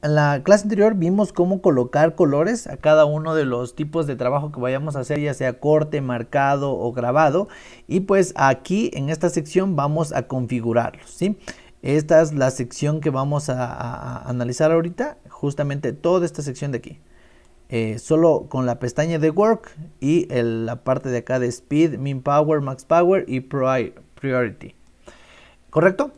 En la clase anterior vimos cómo colocar colores a cada uno de los tipos de trabajo que vayamos a hacer, ya sea corte, marcado o grabado. Y pues aquí en esta sección vamos a configurarlos, ¿sí? Esta es la sección que vamos a, analizar ahorita, justamente toda esta sección de aquí. Eh, solo con la pestaña de Work y la parte de acá de Speed, Min Power, Max Power y Priority. ¿Correcto?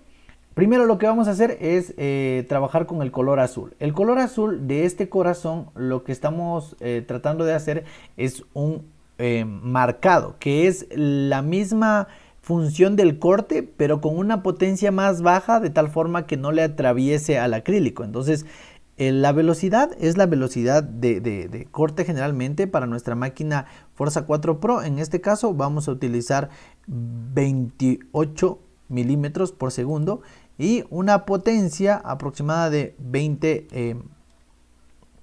Primero lo que vamos a hacer es eh, trabajar con el color azul. El color azul de este corazón lo que estamos eh, tratando de hacer es un eh, marcado, que es la misma función del corte, pero con una potencia más baja de tal forma que no le atraviese al acrílico. Entonces, la velocidad es la velocidad de, de, corte generalmente para nuestra máquina Forza 4 Pro. En este caso vamos a utilizar 28 milímetros por segundo y una potencia aproximada de 20%. Eh,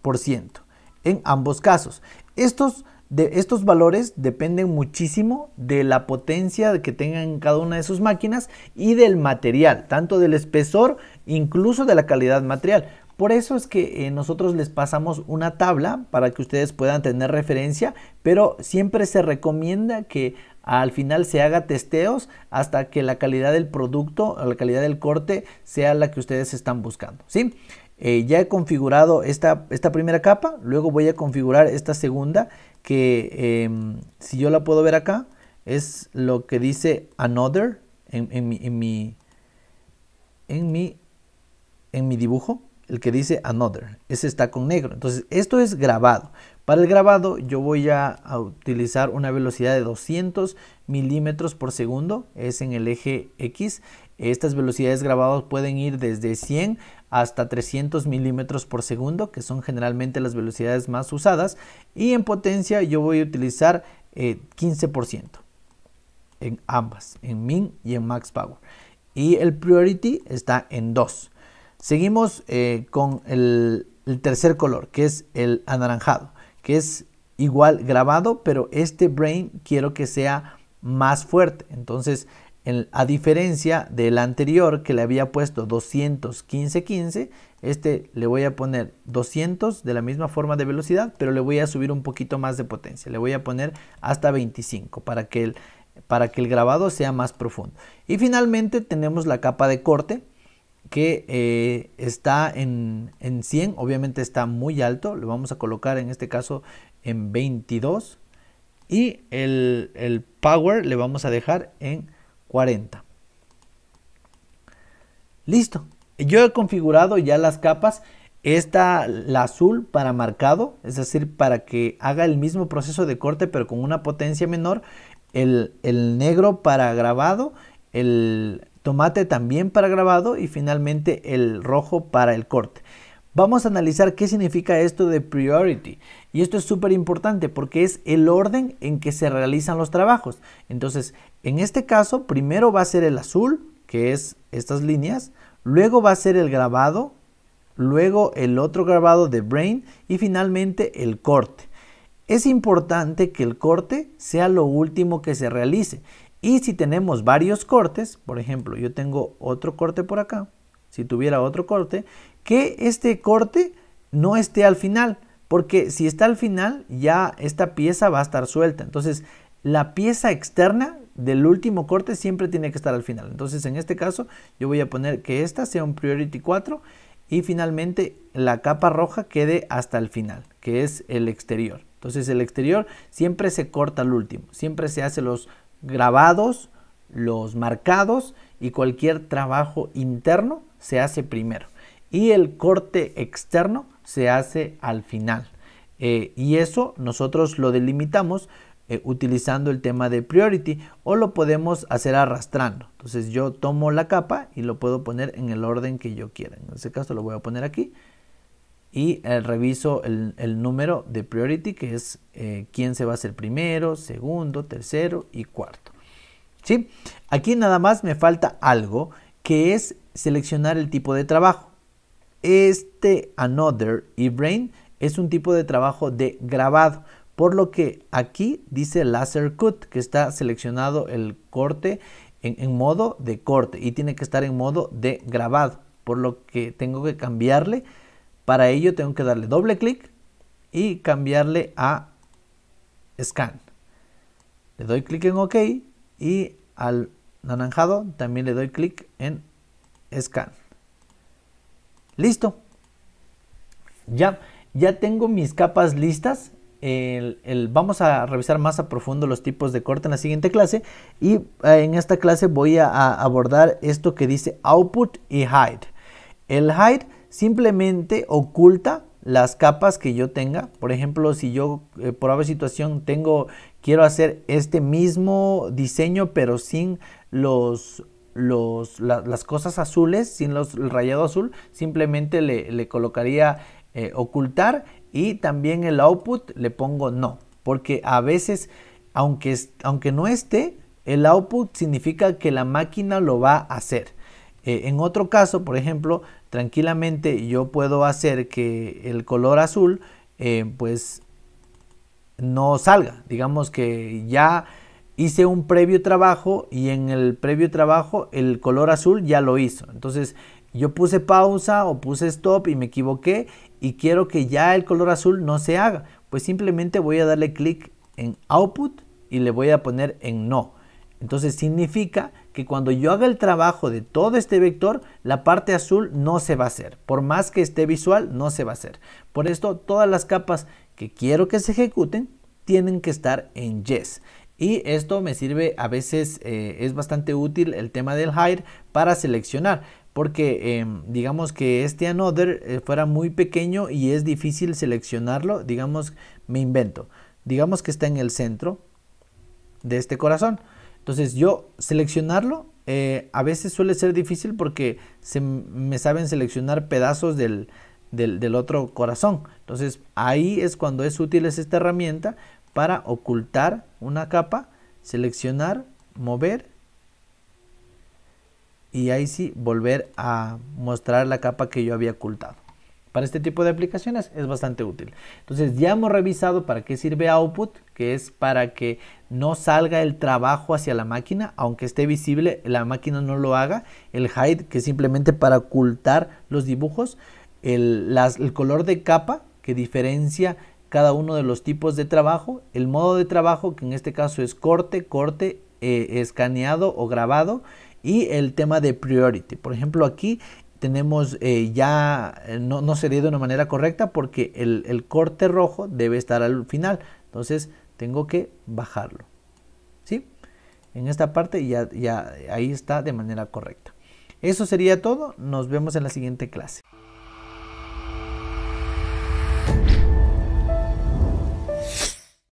por ciento, en ambos casos. Estos, de, estos valores dependen muchísimo de la potencia que tengan cada una de sus máquinas y del material, tanto del espesor, incluso de la calidad material. Por eso es que eh, nosotros les pasamos una tabla para que ustedes puedan tener referencia, pero siempre se recomienda que al final se haga testeos hasta que la calidad del producto, la calidad del corte sea la que ustedes están buscando, ¿sí? Eh, ya he configurado esta, esta, primera capa, luego voy a configurar esta segunda que em, si yo la puedo ver acá es lo que dice another en, mi, en, en, mi, en mi dibujo, el que dice another, ese está con negro, entonces esto es grabado, para el grabado yo voy a, utilizar una velocidad de 200 milímetros por segundo, es en el eje X. Estas velocidades grabadas pueden ir desde 100 hasta 300 milímetros por segundo, que son generalmente las velocidades más usadas. Y en potencia yo voy a utilizar 15% eh, en ambas, en min y en max power. Y el priority está en 2. Seguimos eh, con el tercer color, que es el anaranjado que es igual grabado, pero este brain quiero que sea más fuerte. Entonces, a diferencia del anterior que le había puesto 215-15, este le voy a poner 200 de la misma forma de velocidad, pero le voy a subir un poquito más de potencia. Le voy a poner hasta 25 para que el, para que el grabado sea más profundo. Y finalmente tenemos la capa de corte que eh, está en, en 100, obviamente está muy alto, lo vamos a colocar en este caso en 22 y el, power le vamos a dejar en 40. Listo, yo he configurado ya las capas, esta la azul para marcado, es decir, para que haga el mismo proceso de corte pero con una potencia menor, el, el negro para grabado, el tomate también para grabado y finalmente el rojo para el corte. Vamos a analizar qué significa esto de priority. Y esto es súper importante porque es el orden en que se realizan los trabajos. Entonces, en este caso, primero va a ser el azul, que es estas líneas, luego va a ser el grabado, luego el otro grabado de brain y finalmente el corte. Es importante que el corte sea lo último que se realice. Y si tenemos varios cortes, por ejemplo, yo tengo otro corte por acá, si tuviera otro corte, que este corte no esté al final, porque si está al final ya esta pieza va a estar suelta. Entonces, la pieza externa del último corte siempre tiene que estar al final. Entonces, en este caso, yo voy a poner que esta sea un priority 4 y finalmente la capa roja quede hasta el final, que es el exterior. Entonces, el exterior siempre se corta al último, siempre se hace los grabados, los marcados y cualquier trabajo interno se hace primero. Y el corte externo se hace al final. Eh, y eso nosotros lo delimitamos eh, utilizando el tema de priority o lo podemos hacer arrastrando. Entonces yo tomo la capa y lo puedo poner en el orden que yo quiera. En este caso lo voy a poner aquí y eh, reviso el, número de priority, que es eh, quién se va a hacer primero, segundo, tercero y cuarto. ¿Sí? Aquí nada más me falta algo, que es seleccionar el tipo de trabajo. Este Another y es un tipo de trabajo de grabado, por lo que aquí dice Laser Cut, que está seleccionado el corte en, en modo de corte y tiene que estar en modo de grabado, por lo que tengo que cambiarle para ello tengo que darle doble clic y cambiarle a scan. Le doy clic en OK y al naranjado también le doy clic en scan. Listo. Ya, ya tengo mis capas listas. vamos a revisar más a profundo los tipos de corte en la siguiente clase y eh, en esta clase voy a, a abordar esto que dice output y hide. El hide simplemente oculta las capas que yo tenga. Por ejemplo, si yo eh, por alguna situación tengo, quiero hacer este mismo diseño, pero sin los, las cosas azules, sin los, el rayado azul, simplemente le, colocaría eh, ocultar y también el output le pongo no. Porque a veces, aunque, aunque no esté, el output significa que la máquina lo va a hacer. Eh, en otro caso, por ejemplo, tranquilamente yo puedo hacer que el color azul eh, pues no salga. Digamos que ya hice un previo trabajo y en el previo trabajo el color azul ya lo hizo. Entonces yo puse pausa o puse stop y me equivoqué y quiero que ya el color azul no se haga. Pues simplemente voy a darle clic en output y le voy a poner en no. Entonces significa que cuando yo haga el trabajo de todo este vector, la parte azul no se va a hacer. Por más que esté visual, no se va a hacer. Por esto, todas las capas que quiero que se ejecuten tienen que estar en Yes. Y esto me sirve, a veces eh, es bastante útil el tema del hide para seleccionar porque em, digamos que este another eh, fuera muy pequeño y es difícil seleccionarlo, digamos, me invento, digamos que está en el centro de este corazón. Entonces yo seleccionarlo eh, a veces suele ser difícil porque se me saben seleccionar pedazos del, otro corazón. Entonces ahí es cuando es útil esta herramienta para ocultar una capa, seleccionar, mover y ahí sí volver a mostrar la capa que yo había ocultado para este tipo de aplicaciones es bastante útil. Entonces ya hemos revisado para qué sirve output, que es para que no salga el trabajo hacia la máquina, aunque esté visible, la máquina no lo haga. El hide, que es simplemente para ocultar los dibujos. El, color de capa, que diferencia cada uno de los tipos de trabajo. El modo de trabajo, que en este caso es corte, corte, eh, escaneado o grabado y el tema de priority. Por ejemplo, aquí tenemos eh, ya, eh, no, no sería de una manera correcta porque el, corte rojo debe estar al final. Entonces tengo que bajarlo. ¿Sí? En esta parte ya ahí está de manera correcta. Eso sería todo. Nos vemos en la siguiente clase.